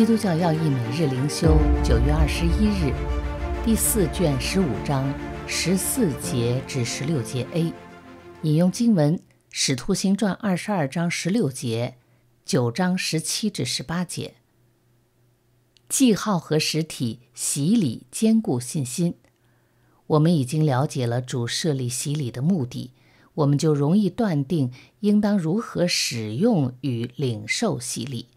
基督教要义每日灵修，九月二十一日，第四卷十五章十四节至十六节 A，引用经文《使徒行传》二十二章十六节，九章十七至十八节。记号和实体洗礼坚固信心。我们已经了解了主设立洗礼的目的，我们就容易断定应当如何使用与领受洗礼。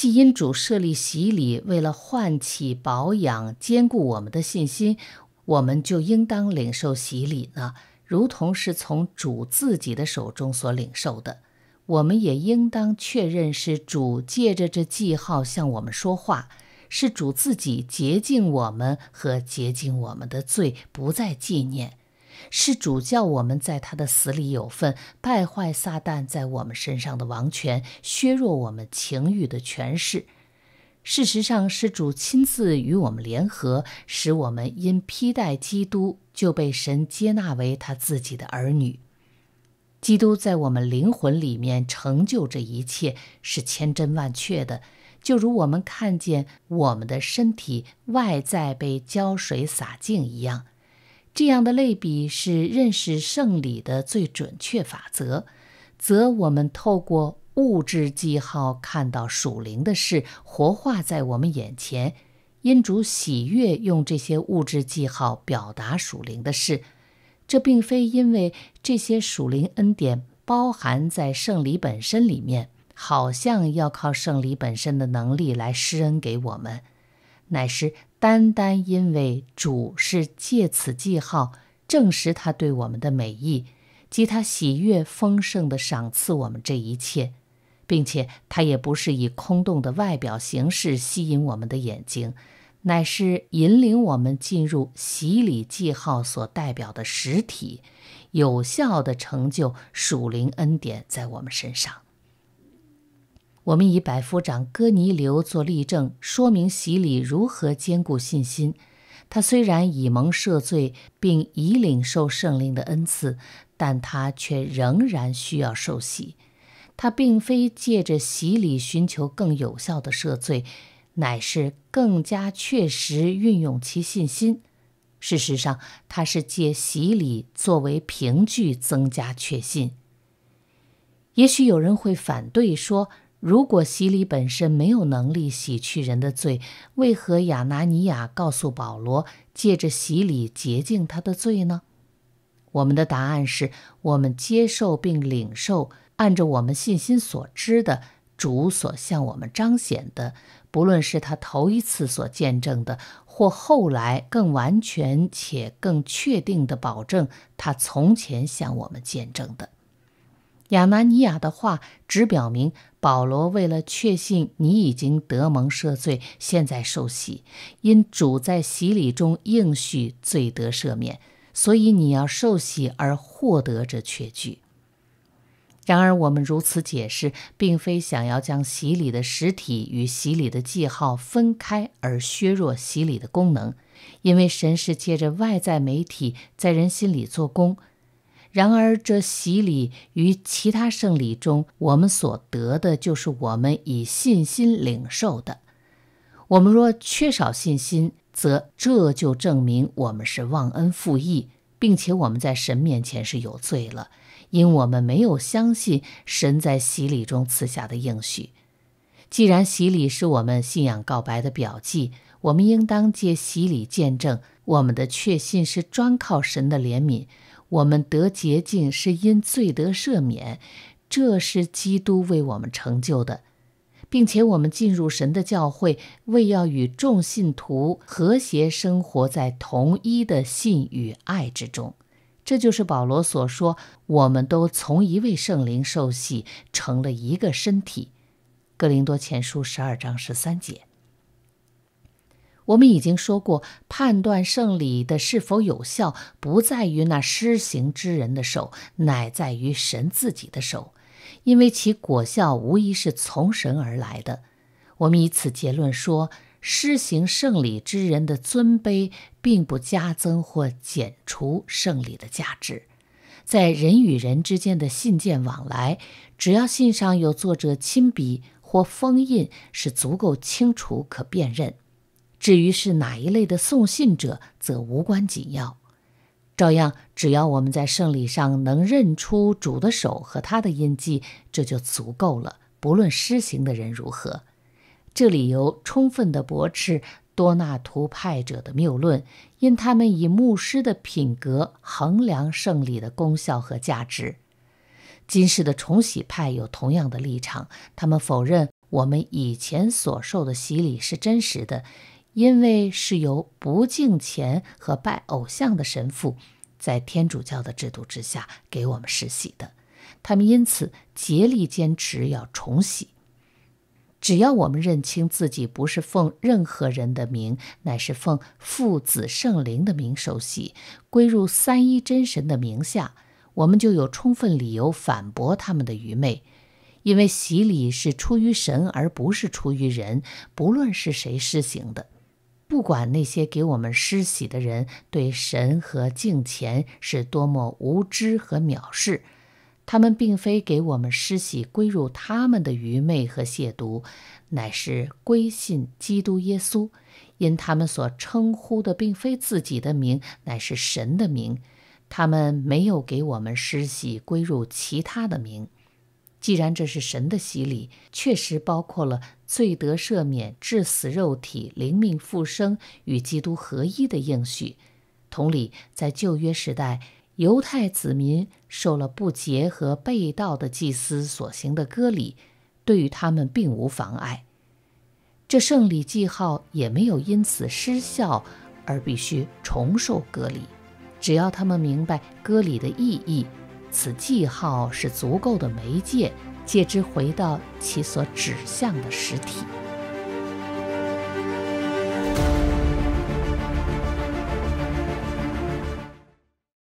既因主设立洗礼，为了唤起、保养、兼顾我们的信心，我们就应当领受洗礼呢，如同是从主自己的手中所领受的。我们也应当确认是主借着这记号向我们说话，是主自己洁净我们和洁净我们的罪，不再纪念。是主叫我们在他的死里有份，败坏撒旦在我们身上的王权，削弱我们情欲的权势。事实上，是主亲自与我们联合，使我们因披戴基督就被神接纳为他自己的儿女。基督在我们灵魂里面成就这一切，是千真万确的。就如我们看见我们的身体外在被浇水洒净一样。这样的类比是认识圣礼的最准确法则，则我们透过物质记号看到属灵的事活化在我们眼前，因主喜悦用这些物质记号表达属灵的事。这并非因为这些属灵恩典包含在圣礼本身里面，好像要靠圣礼本身的能力来施恩给我们，乃是。单单因为主是借此记号证实他对我们的美意，及他喜悦丰盛的赏赐我们这一切，并且他也不是以空洞的外表形式吸引我们的眼睛，乃是引领我们进入洗礼记号所代表的实体，有效的成就属灵恩典在我们身上。我们以百夫长戈尼流做例证，说明洗礼如何坚固信心。他虽然已蒙赦罪，并已领受圣灵的恩赐，但他却仍然需要受洗。他并非借着洗礼寻求更有效的赦罪，乃是更加确实运用其信心。事实上，他是借洗礼作为凭据，增加确信。也许有人会反对说。如果洗礼本身没有能力洗去人的罪，为何亚拿尼亚告诉保罗借着洗礼洁净他的罪呢？我们的答案是我们接受并领受，按照我们信心所知的主所向我们彰显的，不论是他头一次所见证的，或后来更完全且更确定的保证他从前向我们见证的。亚拿尼亚的话只表明。保罗为了确信你已经得蒙赦罪，现在受洗，因主在洗礼中应许罪得赦免，所以你要受洗而获得这确据。然而，我们如此解释，并非想要将洗礼的实体与洗礼的记号分开而削弱洗礼的功能，因为神是借着外在媒体在人心里做工。然而，这洗礼与其他圣礼中我们所得的，就是我们以信心领受的。我们若缺少信心，则这就证明我们是忘恩负义，并且我们在神面前是有罪了，因我们没有相信神在洗礼中赐下的应许。既然洗礼是我们信仰告白的标记，我们应当借洗礼见证我们的确信是专靠神的怜悯。我们得洁净是因罪得赦免，这是基督为我们成就的，并且我们进入神的教会，为要与众信徒和谐生活在同一的信与爱之中。这就是保罗所说：“我们都从一位圣灵受洗，成了一个身体。”格林多前书十二章十三节。我们已经说过，判断圣礼的是否有效，不在于那施行之人的手，乃在于神自己的手，因为其果效无疑是从神而来的。我们以此结论说，施行圣礼之人的尊卑，并不加增或减除圣礼的价值。在人与人之间的信件往来，只要信上有作者亲笔或封印，是足够清楚可辨认。至于是哪一类的送信者，则无关紧要，照样只要我们在圣礼上能认出主的手和他的印记，这就足够了。不论施行的人如何，这理由充分的驳斥多纳图派者的谬论，因他们以牧师的品格衡量圣礼的功效和价值。今世的重洗派有同样的立场，他们否认我们以前所受的洗礼是真实的。因为是由不敬虔和拜偶像的神父，在天主教的制度之下给我们施洗的，他们因此竭力坚持要重洗。只要我们认清自己不是奉任何人的名，乃是奉父子圣灵的名受洗，归入三一真神的名下，我们就有充分理由反驳他们的愚昧，因为洗礼是出于神，而不是出于人，不论是谁施行的。不管那些给我们施洗的人对神和敬虔是多么无知和藐视，他们并非给我们施洗归入他们的愚昧和亵渎，乃是归信基督耶稣，因他们所称呼的并非自己的名，乃是神的名。他们没有给我们施洗归入其他的名。既然这是神的洗礼，确实包括了罪得赦免、致死肉体、灵命复生与基督合一的应许。同理，在旧约时代，犹太子民受了不洁和被盗的祭司所行的割礼，对于他们并无妨碍。这圣礼记号也没有因此失效而必须重受割礼，只要他们明白割礼的意义。此记号是足够的媒介，借之回到其所指向的实体。